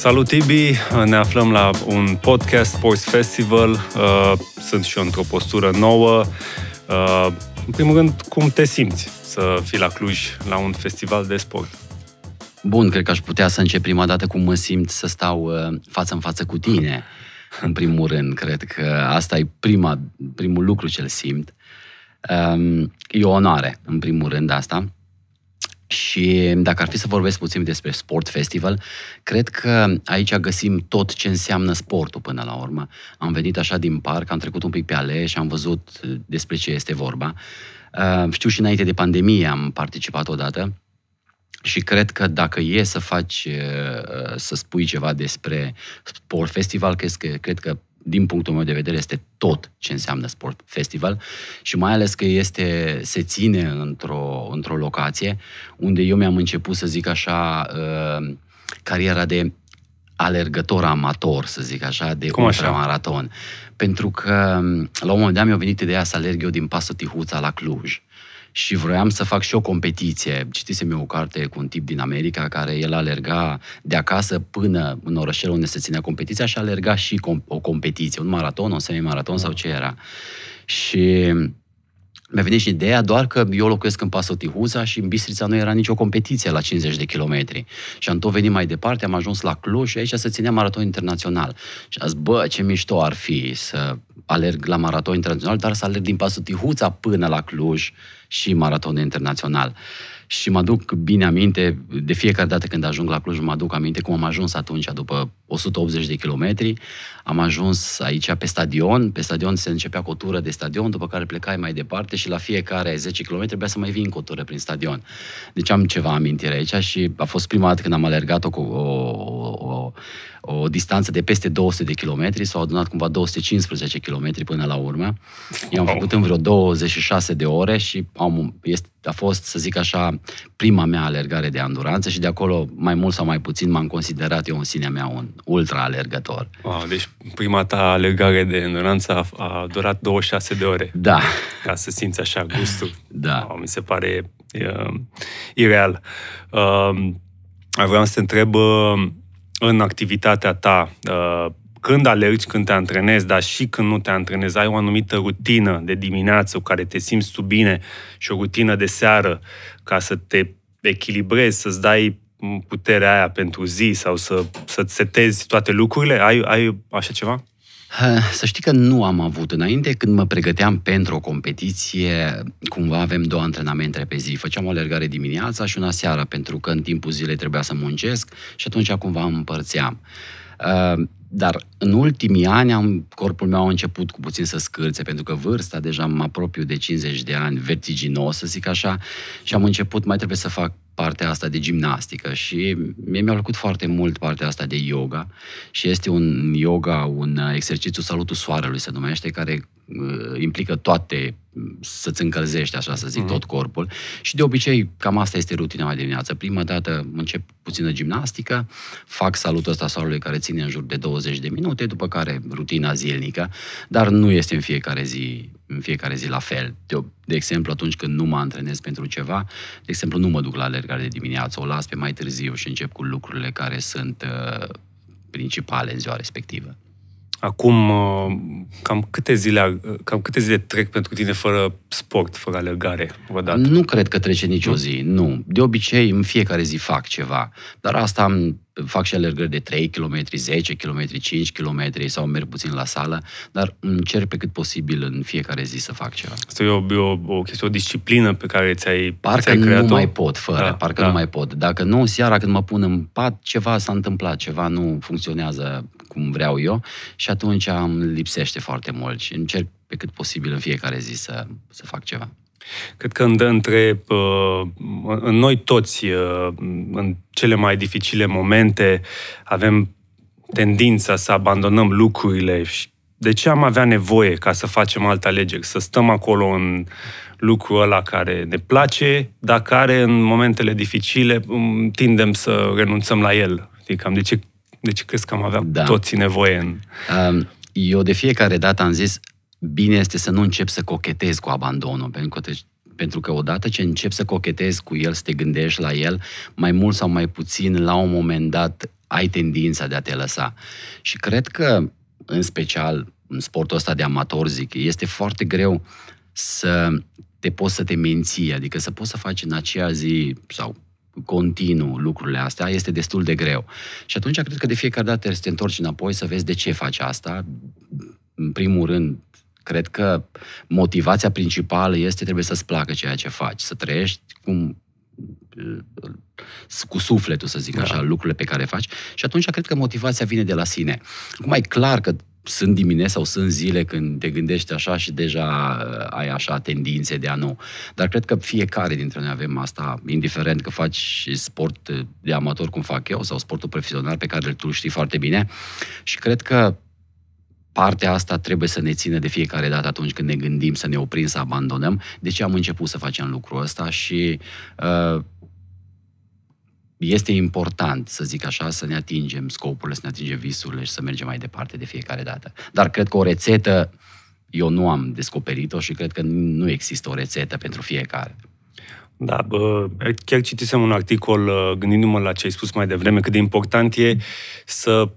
Salut Tibi! ne aflăm la un podcast Poise Festival, uh, sunt și eu într-o postură nouă. Uh, în primul rând, cum te simți să fii la Cluj la un festival de sport? Bun, cred că aș putea să încep prima dată cum mă simt să stau uh, față în față cu tine, în primul rând. Cred că asta e prima, primul lucru ce-l simt. Um, e o onoare, în primul rând, asta. Și dacă ar fi să vorbesc puțin despre Sport Festival, cred că aici găsim tot ce înseamnă sportul până la urmă. Am venit așa din parc, am trecut un pic pe ale și am văzut despre ce este vorba. Uh, știu și înainte de pandemie am participat odată și cred că dacă e să faci, uh, să spui ceva despre Sport Festival, cred că, cred că din punctul meu de vedere, este tot ce înseamnă sport festival și mai ales că este, se ține într-o, într-o locație unde eu mi-am început, să zic așa, uh, cariera de alergător amator, să zic așa, de Cum ultramaraton. Așa? Pentru că la un moment dat mi-a venit ideea să alerg eu din Pasul Tihuța la Cluj și vroiam să fac și o competiție. Citisem eu o carte cu un tip din America care el alerga de acasă până în orășelul unde se ținea competiția și alerga și com- o competiție, un maraton, un semi-maraton sau ce era. Și mi-a venit și ideea doar că eu locuiesc în Tihuza și în Bistrița nu era nicio competiție la 50 de kilometri. Și am tot venit mai departe, am ajuns la Cluj și aici se ținea maraton internațional. Și am zis, bă, ce mișto ar fi să alerg la maraton internațional, dar să alerg din Tihuza până la Cluj și maraton internațional. Și mă duc bine aminte, de fiecare dată când ajung la Cluj, mă aduc aminte cum am ajuns atunci, după 180 de kilometri. Am ajuns aici pe stadion, pe stadion se începea cu o tură de stadion, după care plecai mai departe și la fiecare 10 km trebuia să mai vin cu o tură prin stadion. Deci am ceva amintire aici și a fost prima dată când am alergat o, o, o, o distanță de peste 200 de kilometri, s-au adunat cumva 215 km până la urmă. I-am wow. făcut în vreo 26 de ore și am, este, a fost, să zic așa, prima mea alergare de anduranță și de acolo, mai mult sau mai puțin, m-am considerat eu în sinea mea un ultra alergător. Wow, deci prima ta alergare de enduranță a, a durat 26 de ore. Da. Ca să simți așa gustul. Da. Wow, mi se pare uh, ireal. Uh, vreau să te întreb uh, în activitatea ta, uh, când alergi, când te antrenezi, dar și când nu te antrenezi, ai o anumită rutină de dimineață cu care te simți tu bine și o rutină de seară ca să te echilibrezi, să-ți dai puterea aia pentru zi sau să, să setezi toate lucrurile? Ai, ai așa ceva? Să știi că nu am avut înainte, când mă pregăteam pentru o competiție, cumva avem două antrenamente pe zi. Făceam o alergare dimineața și una seara, pentru că în timpul zilei trebuia să muncesc și atunci cumva împărțeam. Dar în ultimii ani am, corpul meu a început cu puțin să scârțe, pentru că vârsta deja mă apropiu de 50 de ani, vertiginos să zic așa, și am început, mai trebuie să fac partea asta de gimnastică și mie mi-a plăcut foarte mult partea asta de yoga și este un yoga, un exercițiu salutul soarelui se numește, care uh, implică toate, mm, să-ți încălzești, așa să zic, mhm. tot corpul. Și de obicei, cam asta este rutina mea de dimineață. Prima dată încep puțină gimnastică, fac salutul ăsta soarelui care ține în jur de 20 de minute, după care rutina zilnică, dar nu este în fiecare zi în fiecare zi la fel. De, de exemplu, atunci când nu mă antrenez pentru ceva, de exemplu, nu mă duc la alergare de dimineață, o las pe mai târziu și încep cu lucrurile care sunt uh, principale în ziua respectivă. Acum, uh, cam câte, zile, uh, cam câte zile trec pentru tine fără sport, fără alergare vreodată? Nu cred că trece nicio zi, nu. De obicei, în fiecare zi fac ceva, dar asta am fac și alergări de 3 km, 10 km, 5 km sau merg puțin la sală, dar încerc pe cât posibil în fiecare zi să fac ceva. Asta e o, o, o chestie, o disciplină pe care ți-ai Parcă ți-ai creat-o. nu mai pot fără, da, parcă da. nu mai pot. Dacă nu, seara când mă pun în pat, ceva s-a întâmplat, ceva nu funcționează cum vreau eu și atunci îmi lipsește foarte mult și încerc pe cât posibil în fiecare zi să, să fac ceva. Cred că îndă între, uh, în noi toți, uh, în cele mai dificile momente, avem tendința să abandonăm lucrurile și de ce am avea nevoie ca să facem alte alegeri? Să stăm acolo în lucrul ăla care ne place, dar care în momentele dificile um, tindem să renunțăm la el. Adică, de ce, de ce crezi că am avea da. toți nevoie în... Um, eu de fiecare dată am zis, bine este să nu începi să cochetezi cu abandonul, pentru că, te, pentru că odată ce începi să cochetezi cu el, să te gândești la el, mai mult sau mai puțin, la un moment dat, ai tendința de a te lăsa. Și cred că, în special, în sportul ăsta de amator, zic, este foarte greu să te poți să te menții, adică să poți să faci în aceea zi sau continuu lucrurile astea, este destul de greu. Și atunci cred că de fiecare dată să te întorci înapoi să vezi de ce faci asta. În primul rând, Cred că motivația principală este trebuie să-ți placă ceea ce faci, să trăiești cum uh, cu sufletul, să zic da. așa, lucrurile pe care faci și atunci cred că motivația vine de la sine. Acum e clar că sunt dimineți sau sunt zile când te gândești așa și deja uh, ai așa tendințe de a nu. Dar cred că fiecare dintre noi avem asta, indiferent că faci sport uh, de amator cum fac eu sau sportul profesional pe care tu știi foarte bine și cred că partea asta trebuie să ne țină de fiecare dată atunci când ne gândim să ne oprim, să abandonăm. De deci ce am început să facem lucrul ăsta și uh, este important, să zic așa, să ne atingem scopurile, să ne atingem visurile și să mergem mai departe de fiecare dată. Dar cred că o rețetă eu nu am descoperit-o și cred că nu există o rețetă pentru fiecare. Da, bă, chiar citisem un articol uh, gândindu-mă la ce ai spus mai devreme, cât de important e să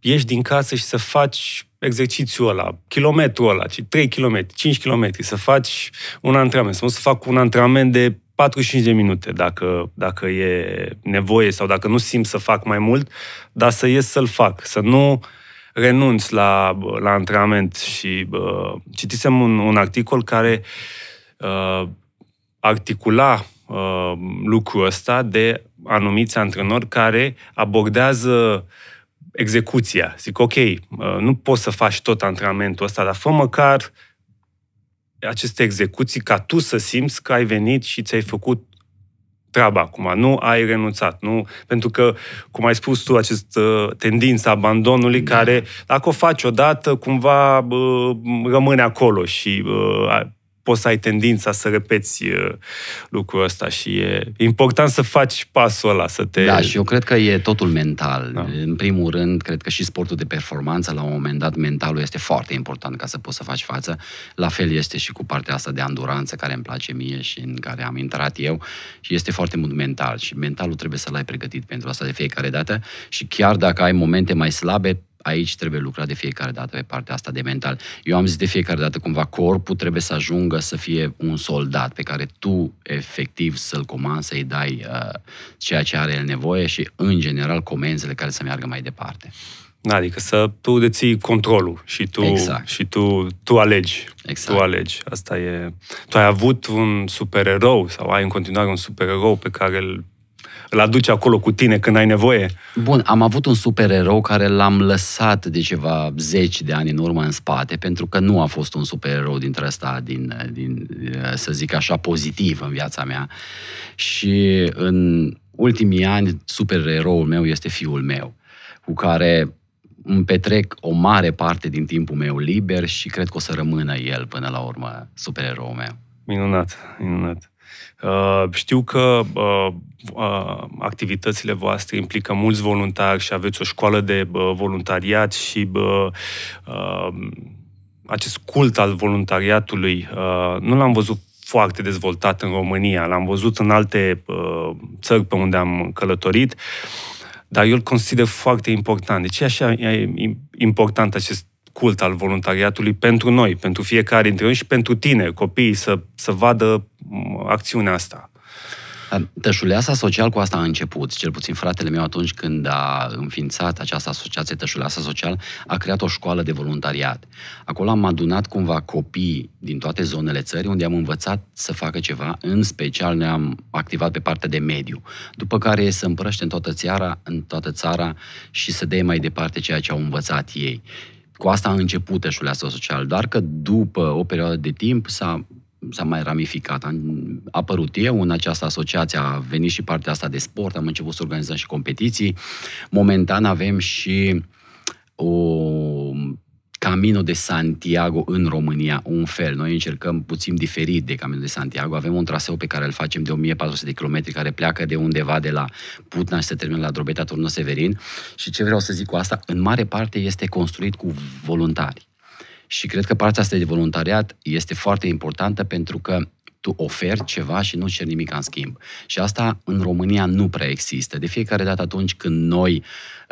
ieși din casă și să faci exercițiul ăla, kilometrul ăla, 3 km, 5 km, să faci un antrenament, să nu să fac un antrenament de 45 de minute, dacă, dacă e nevoie sau dacă nu simt să fac mai mult, dar să ies să-l fac, să nu renunț la, la antrenament. Și bă, citisem un, un articol care uh, articula uh, lucrul ăsta de anumiți antrenori care abordează uh, execuția. Zic, ok, uh, nu poți să faci tot antrenamentul ăsta, dar fă măcar aceste execuții ca tu să simți că ai venit și ți-ai făcut treaba acum, nu ai renunțat, nu? Pentru că, cum ai spus tu, acest uh, tendință abandonului da. care, dacă o faci odată, cumva uh, rămâne acolo și uh, poți să ai tendința să repeți uh, lucrul ăsta și e important să faci pasul ăla, să te... Da, și eu cred că e totul mental. Da. În primul rând, cred că și sportul de performanță, la un moment dat, mentalul este foarte important ca să poți să faci față. La fel este și cu partea asta de anduranță, care îmi place mie și în care am intrat eu și este foarte mult mental și mentalul trebuie să l ai pregătit pentru asta de fiecare dată și chiar dacă ai momente mai slabe, aici trebuie lucrat de fiecare dată pe partea asta de mental. Eu am zis de fiecare dată cumva corpul trebuie să ajungă să fie un soldat pe care tu efectiv să-l comanzi, să-i dai uh, ceea ce are el nevoie și în general comenzile care să meargă mai departe. Da, adică să tu deții controlul și tu, exact. și tu, tu alegi. Exact. Tu alegi. Asta e... Tu ai avut un supererou sau ai în continuare un supererou pe care îl îl aduci acolo cu tine când ai nevoie. Bun, am avut un erou care l-am lăsat de ceva zeci de ani în urmă în spate, pentru că nu a fost un erou dintre ăsta, din, din, să zic așa, pozitiv în viața mea. Și în ultimii ani, supereroul meu este fiul meu, cu care îmi petrec o mare parte din timpul meu liber și cred că o să rămână el până la urmă supereroul meu. Minunat, minunat. Uh, știu că uh, uh, activitățile voastre implică mulți voluntari și aveți o școală de voluntariat și acest cult al voluntariatului nu l-am văzut foarte dezvoltat în România. L-am văzut în alte țări pe unde am călătorit, dar eu îl consider foarte important. De ce e așa important acest cult al voluntariatului pentru noi, pentru fiecare dintre noi și pentru tine, copiii, să, să vadă mm, acțiunea asta. Tășuleasa Social cu asta a început, cel puțin fratele meu atunci când a înființat această asociație Tășuleasa Social, a creat o școală de voluntariat. Acolo am adunat cumva copii din toate zonele țării unde am învățat să facă ceva, în special ne-am activat pe partea de mediu, după care să împrăște în toată țara, în toată țara și să dea mai departe ceea ce au învățat ei cu asta a început asta social, dar că după o perioadă de timp s-a, s-a mai ramificat. A apărut eu în această asociație, a venit și partea asta de sport, am început să organizăm și competiții. Momentan avem și o Camino de Santiago în România, un fel. Noi încercăm puțin diferit de Camino de Santiago. Avem un traseu pe care îl facem de 1400 de km, care pleacă de undeva de la Putna și se termină la Drobeta Turnul Severin. Și ce vreau să zic cu asta, în mare parte este construit cu voluntari. Și cred că partea asta de voluntariat este foarte importantă pentru că tu oferi ceva și nu ceri nimic în schimb. Și asta în România nu prea există. De fiecare dată atunci când noi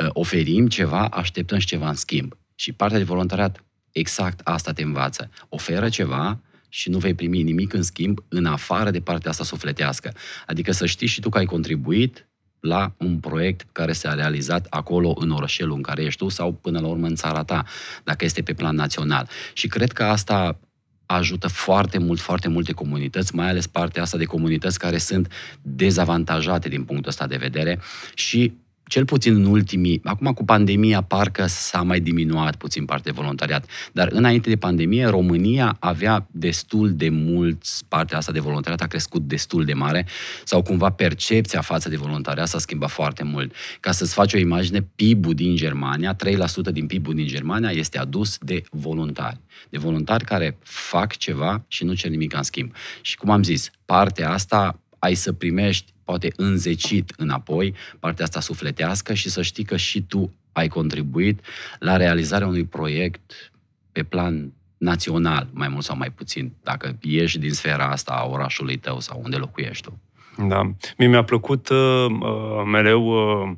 uh, oferim ceva, așteptăm și ceva în schimb. Și partea de voluntariat, exact asta te învață. Oferă ceva și nu vei primi nimic în schimb în afară de partea asta sufletească. Adică să știi și tu că ai contribuit la un proiect care s-a realizat acolo în orășelul în care ești tu sau până la urmă în țara ta, dacă este pe plan național. Și cred că asta ajută foarte mult, foarte multe comunități, mai ales partea asta de comunități care sunt dezavantajate din punctul ăsta de vedere și cel puțin în ultimii, acum cu pandemia parcă s-a mai diminuat puțin parte de voluntariat, dar înainte de pandemie România avea destul de mult, partea asta de voluntariat a crescut destul de mare sau cumva percepția față de voluntariat s-a schimbat foarte mult. Ca să-ți faci o imagine, PIB-ul din Germania, 3% din PIB-ul din Germania este adus de voluntari. De voluntari care fac ceva și nu cer nimic în schimb. Și cum am zis, partea asta ai să primești poate înzecit înapoi partea asta sufletească și să știi că și tu ai contribuit la realizarea unui proiect pe plan național, mai mult sau mai puțin, dacă ieși din sfera asta a orașului tău sau unde locuiești tu. Da. Mie mi-a plăcut uh, uh mereu uh,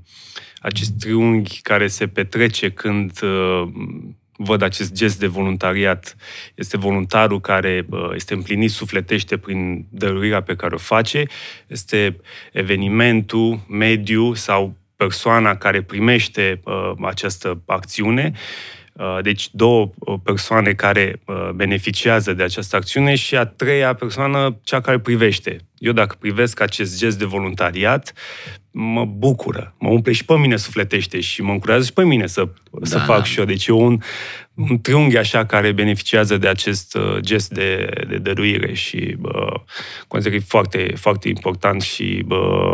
acest triunghi care se petrece când uh, văd acest gest de voluntariat. Este voluntarul care este împlinit sufletește prin dăruirea pe care o face, este evenimentul, mediu sau persoana care primește această acțiune Uh, deci două uh, persoane care uh, beneficiază de această acțiune și a treia persoană, cea care privește. Eu dacă privesc acest gest de voluntariat, mă bucură, mă umple și pe mine sufletește și mă încurajează și pe mine să, da. să fac și eu. Deci e un, un triunghi așa care beneficiază de acest gest de, de dăruire și bă, consider că e foarte, foarte important și bă,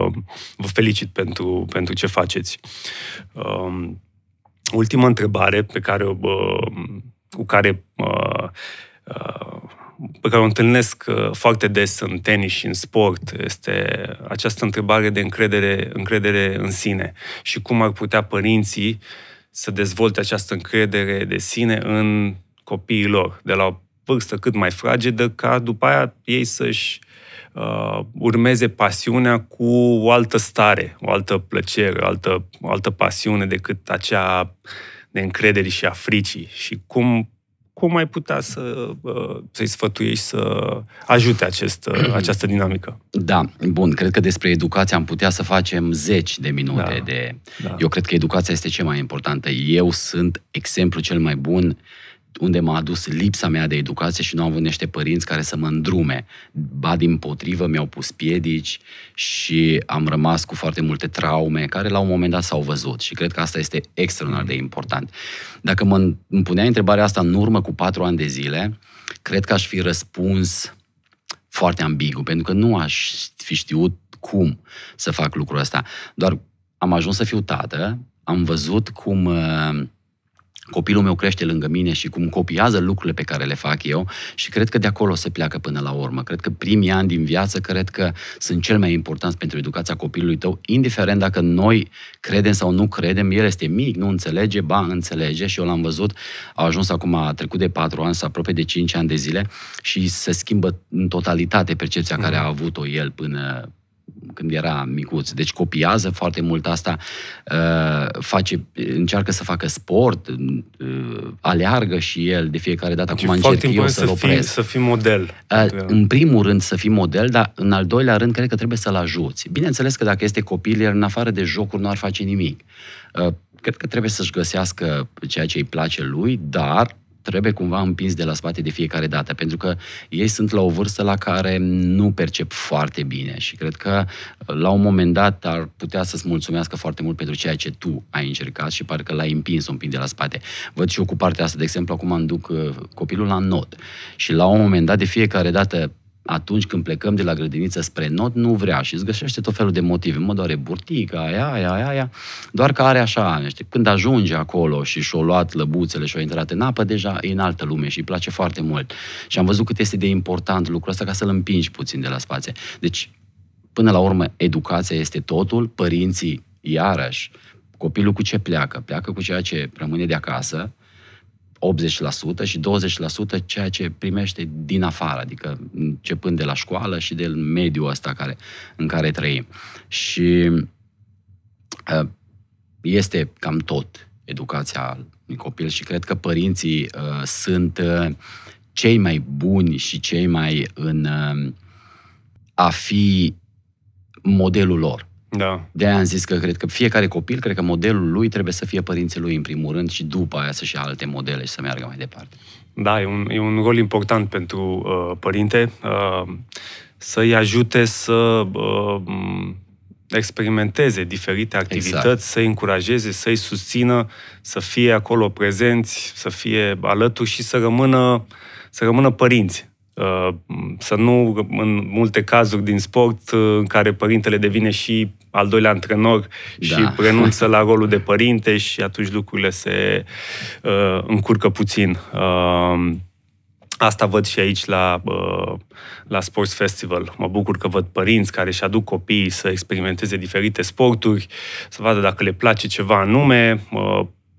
vă felicit pentru, pentru ce faceți. Um, ultima întrebare pe care o, cu care ă, pe care o întâlnesc ă, foarte des în tenis și în sport este această întrebare de încredere, încredere în sine și cum ar putea părinții să dezvolte această încredere de sine în copiii lor, de la o vârstă cât mai fragedă, ca după aia ei să-și uh, urmeze pasiunea cu o altă stare, o altă plăcere, o altă, o altă pasiune decât acea de încrederii și a fricii și cum, cum ai putea să, uh, să-i sfătuiești să ajute acest, uh, această dinamică? Da, bun, cred că despre educație am putea să facem zeci de minute. Da, de... Da. Eu cred că educația este cea mai importantă. Eu sunt exemplu cel mai bun uh, unde m-a adus lipsa mea de educație și nu am avut niște părinți care să mă îndrume. Ba din potrivă, mi-au pus piedici și am rămas cu foarte multe traume care la un moment dat s-au văzut și cred că asta este extraordinar de important. Dacă mă îmi punea întrebarea asta în urmă cu patru ani de zile, cred că aș fi răspuns foarte ambigu, pentru că nu aș fi știut cum să fac lucrul ăsta. Doar am ajuns să fiu tată, am văzut cum uh, copilul meu crește lângă mine și cum copiază lucrurile pe care le fac eu și cred că de acolo se pleacă până la urmă. Cred că primii ani din viață, cred că sunt cel mai important pentru educația copilului tău, indiferent dacă noi credem sau nu credem, el este mic, nu înțelege, ba, înțelege și eu l-am văzut, a ajuns acum, a trecut de 4 ani, sau aproape de 5 ani de zile și se schimbă în totalitate percepția mm. care a avut-o el până, când era micuț. Deci copiază foarte mult asta, uh, face, încearcă să facă sport, uh, aleargă și el de fiecare dată. Deci Acum încerc eu să-l Fii, să fii model. Uh, adică- în primul rând să fii model, dar în al doilea rând cred că trebuie să-l ajuți. Bineînțeles că dacă este copil, el în afară de jocuri nu ar face nimic. Cred că trebuie să-și găsească ceea ce îi place lui, dar trebuie cumva împins de la spate de fiecare dată, pentru că ei sunt la o vârstă la care nu percep foarte bine și cred că la un moment dat ar putea să-ți mulțumească foarte mult pentru ceea ce tu ai încercat și parcă l-ai împins un pic de la spate. Văd și eu cu partea asta, de exemplu, acum îmi duc uh, copilul la nod și la un moment dat, de fiecare dată atunci când plecăm de la grădiniță spre not, nu vrea și îți găsește tot felul de motive. Mă doare burtica, aia, aia, aia, aia. Doar că are așa, știi, când ajunge acolo și și-o luat lăbuțele și-o intrat în apă, deja e în altă lume și îi place foarte mult. Și am văzut cât este de important lucrul ăsta ca să-l împingi puțin de la spațiu. Deci, până la urmă, educația este totul, părinții, iarăși, copilul cu ce pleacă, pleacă cu ceea ce rămâne de acasă, 80% și 20% ceea ce primește din afară, adică începând de la școală și de mediul ăsta care, în care trăim. Și ă, este cam tot educația unui copil și cred că părinții ă, sunt ă, cei mai buni și cei mai în a fi modelul lor. Da. De aia am zis că cred că fiecare copil, cred că modelul lui trebuie să fie părinții lui în primul rând și după aia să-și ia alte modele și să meargă mai departe. Da, e un, e un rol important pentru uh, părinte uh, să-i ajute să uh, experimenteze diferite exact. activități, exact. să-i încurajeze, să-i susțină, să fie acolo prezenți, să fie alături și să rămână, să rămână părinți Uh, să nu, în multe cazuri din sport, uh, în care părintele devine și al doilea antrenor da. și da. renunță la rolul de părinte și atunci lucrurile se uh, încurcă puțin. Uh, Asta văd și aici la, uh, la Sports Festival. Mă bucur că văd părinți care își aduc copiii să experimenteze diferite sporturi, să vadă dacă le place ceva anume,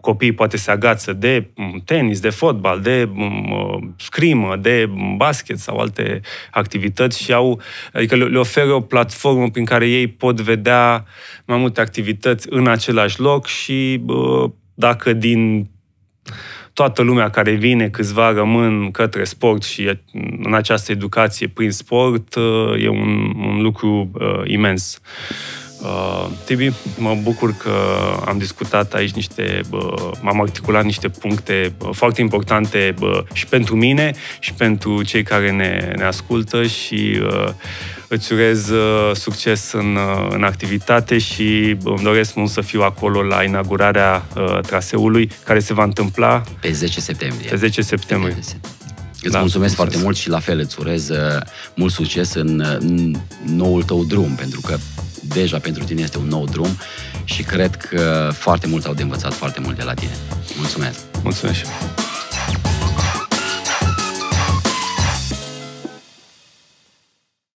copiii poate se agață de mm, tenis, de fotbal, de mm, uh, scrimă, de mm, basket sau alte activități și au, adică le oferă o platformă prin care ei pot vedea mai multe activități în același loc și uh, dacă din toată lumea care vine, câțiva rămân către sport și în această educație prin sport, uh, e un, un lucru imens. Uh, Tibi, mă bucur că am discutat aici niște, uh, m-am articulat niște puncte uh, foarte importante uh, și pentru mine și pentru cei care ne, ne ascultă și uh, îți urez uh, succes în, uh, în activitate și îmi doresc mult să fiu acolo la inaugurarea uh, traseului care se va întâmpla pe 10 septembrie. Pe 10 septembrie. Pe 10 da, Îți da, mulțumesc foarte mult și la fel îți urez uh, mult succes în, uh, în noul tău drum, pentru că deja pentru tine este un nou drum și cred că foarte mult au de învățat foarte mult de la tine. Mulțumesc! Mulțumesc!